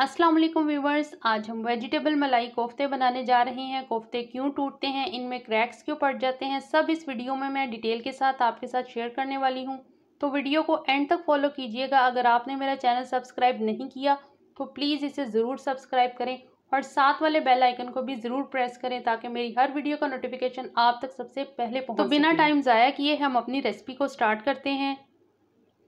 अस्सलाम वालेकुम व्यूवर्स आज हम वेजिटेबल मलाई कोफ्ते बनाने जा रहे हैं कोफ्ते क्यों टूटते हैं इनमें क्रैक्स क्यों पड़ जाते हैं सब इस वीडियो में मैं डिटेल के साथ आपके साथ शेयर करने वाली हूँ तो वीडियो को एंड तक फॉलो कीजिएगा अगर आपने मेरा चैनल सब्सक्राइब नहीं किया तो प्लीज़ इसे ज़रूर सब्सक्राइब करें और साथ वाले बेल आइकन को भी ज़रूर प्रेस करें ताकि मेरी हर वीडियो का नोटिफिकेशन आप तक सबसे पहले पहुंचे। तो बिना टाइम ज़ाया किए हम अपनी रेसिपी को स्टार्ट करते हैं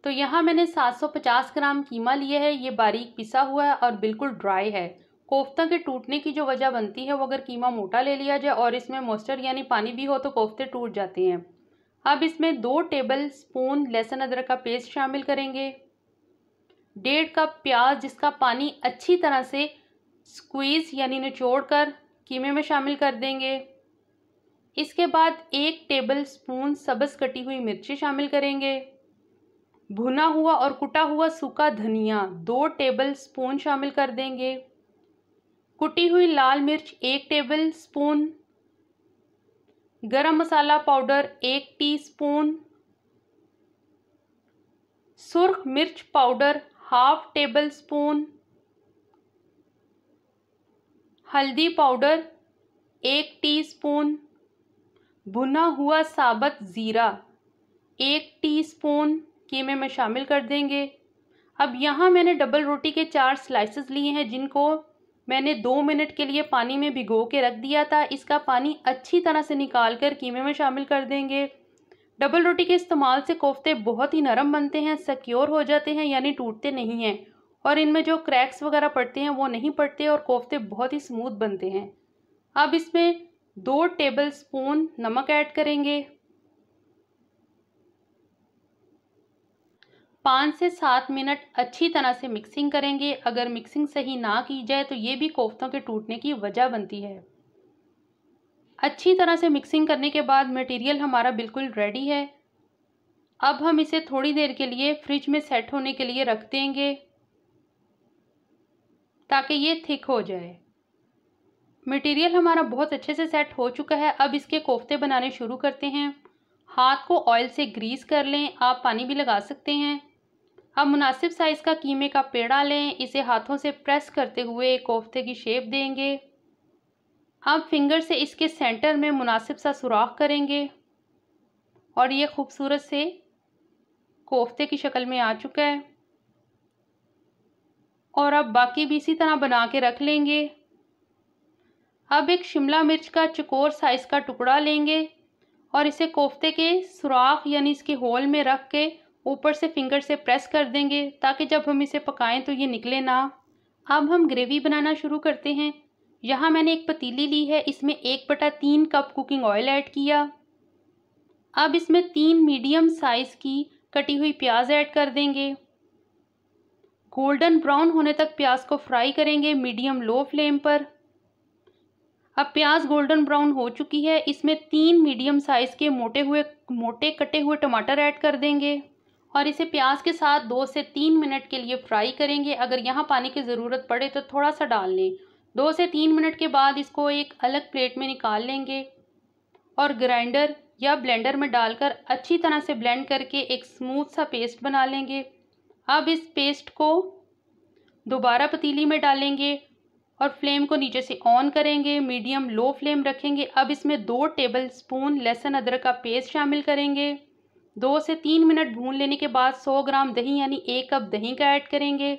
तो यहाँ मैंने 750 ग्राम कीमा लिया है ये बारीक पिसा हुआ है और बिल्कुल ड्राई है कोफ्ता के टूटने की जो वजह बनती है वो अगर कीमा मोटा ले लिया जाए और इसमें मॉइस्चर यानी पानी भी हो तो कोफ्ते टूट जाते हैं अब इसमें दो टेबल स्पून लहसुन अदरक का पेस्ट शामिल करेंगे डेढ़ कप प्याज जिसका पानी अच्छी तरह से स्क्वीज़ यानी निचोड़ कर कीमे में शामिल कर देंगे इसके बाद एक टेबल स्पून सब्ज़ कटी हुई मिर्ची शामिल करेंगे भुना हुआ और कुटा हुआ सूखा धनिया दो टेबल स्पून शामिल कर देंगे कुटी हुई लाल मिर्च एक टेबल स्पून गरम मसाला पाउडर एक टीस्पून सुर्ख मिर्च पाउडर हाफ टेबल स्पून हल्दी पाउडर एक टीस्पून भुना हुआ साबत ज़ीरा एक टीस्पून कीमे में शामिल कर देंगे अब यहाँ मैंने डबल रोटी के चार स्लाइसेस लिए हैं जिनको मैंने दो मिनट के लिए पानी में भिगो के रख दिया था इसका पानी अच्छी तरह से निकाल कर कीमे में शामिल कर देंगे डबल रोटी के इस्तेमाल से कोफ्ते बहुत ही नरम बनते हैं सिक्योर हो जाते हैं यानी टूटते नहीं हैं और इनमें जो क्रैक्स वगैरह पड़ते हैं वो नहीं पड़ते और कोफ्ते बहुत ही स्मूथ बनते हैं अब इसमें दो टेबल स्पून नमक ऐड करेंगे पाँच से सात मिनट अच्छी तरह से मिक्सिंग करेंगे अगर मिक्सिंग सही ना की जाए तो ये भी कोफ्तों के टूटने की वजह बनती है अच्छी तरह से मिक्सिंग करने के बाद मटेरियल हमारा बिल्कुल रेडी है अब हम इसे थोड़ी देर के लिए फ्रिज में सेट होने के लिए रख देंगे ताकि ये थिक हो जाए मटेरियल हमारा बहुत अच्छे से सेट हो चुका है अब इसके कोफ्ते बनाने शुरू करते हैं हाथ को ऑयल से ग्रीस कर लें आप पानी भी लगा सकते हैं अब मुनासिब साइज़ का कीमे का पेड़ा लें इसे हाथों से प्रेस करते हुए कोफ्ते की शेप देंगे हम फिंगर से इसके सेंटर में मुनासिब सा सुराख करेंगे और ये खूबसूरत से कोफ्ते की शक्ल में आ चुका है और अब बाकी भी इसी तरह बना के रख लेंगे अब एक शिमला मिर्च का चकोर साइज़ का टुकड़ा लेंगे और इसे कोफ्ते के सुराख यानी इसके होल में रख के ऊपर से फिंगर से प्रेस कर देंगे ताकि जब हम इसे पकाएं तो ये निकले ना अब हम ग्रेवी बनाना शुरू करते हैं यहाँ मैंने एक पतीली ली है इसमें एक बटा तीन कप कुकिंग ऑयल ऐड किया अब इसमें तीन मीडियम साइज़ की कटी हुई प्याज ऐड कर देंगे गोल्डन ब्राउन होने तक प्याज को फ्राई करेंगे मीडियम लो फ्लेम पर अब प्याज गोल्डन ब्राउन हो चुकी है इसमें तीन मीडियम साइज़ के मोटे हुए मोटे कटे हुए टमाटर ऐड कर देंगे और इसे प्याज के साथ दो से तीन मिनट के लिए फ्राई करेंगे अगर यहाँ पानी की ज़रूरत पड़े तो थोड़ा सा डाल लें दो से तीन मिनट के बाद इसको एक अलग प्लेट में निकाल लेंगे और ग्राइंडर या ब्लेंडर में डालकर अच्छी तरह से ब्लेंड करके एक स्मूथ सा पेस्ट बना लेंगे अब इस पेस्ट को दोबारा पतीली में डालेंगे और फ्लेम को नीचे से ऑन करेंगे मीडियम लो फ्लेम रखेंगे अब इसमें दो टेबल स्पून लहसुन अदरक का पेस्ट शामिल करेंगे दो से तीन मिनट भून लेने के बाद सौ ग्राम दही यानी एक कप दही का ऐड करेंगे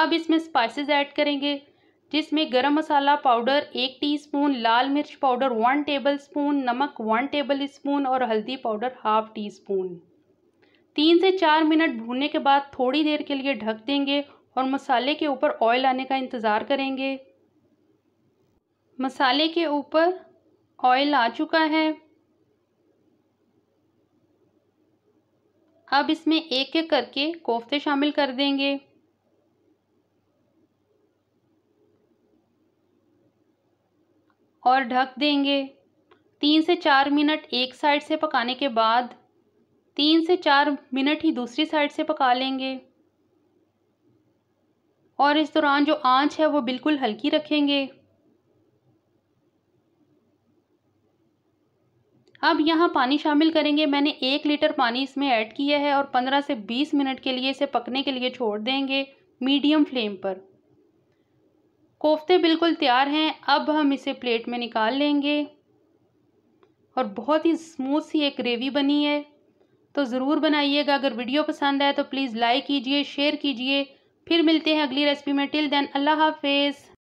अब इसमें स्पाइसेस ऐड करेंगे जिसमें गरम मसाला पाउडर एक टीस्पून, लाल मिर्च पाउडर वन टेबलस्पून, नमक वन टेबलस्पून और हल्दी पाउडर हाफ टी स्पून तीन से चार मिनट भूनने के बाद थोड़ी देर के लिए ढक देंगे और मसाले के ऊपर ऑयल आने का इंतज़ार करेंगे मसाले के ऊपर ऑयल आ चुका है अब इसमें एक एक करके कोफ्ते शामिल कर देंगे और ढक देंगे तीन से चार मिनट एक साइड से पकाने के बाद तीन से चार मिनट ही दूसरी साइड से पका लेंगे और इस दौरान जो आंच है वो बिल्कुल हल्की रखेंगे अब यहाँ पानी शामिल करेंगे मैंने एक लीटर पानी इसमें ऐड किया है और पंद्रह से बीस मिनट के लिए इसे पकने के लिए छोड़ देंगे मीडियम फ्लेम पर कोफ्ते बिल्कुल तैयार हैं अब हम इसे प्लेट में निकाल लेंगे और बहुत ही स्मूथ सी एक ग्रेवी बनी है तो ज़रूर बनाइएगा अगर वीडियो पसंद आए तो प्लीज़ लाइक कीजिए शेयर कीजिए फिर मिलते हैं अगली रेसिपी में टिल देन अल्लाह हाफिज़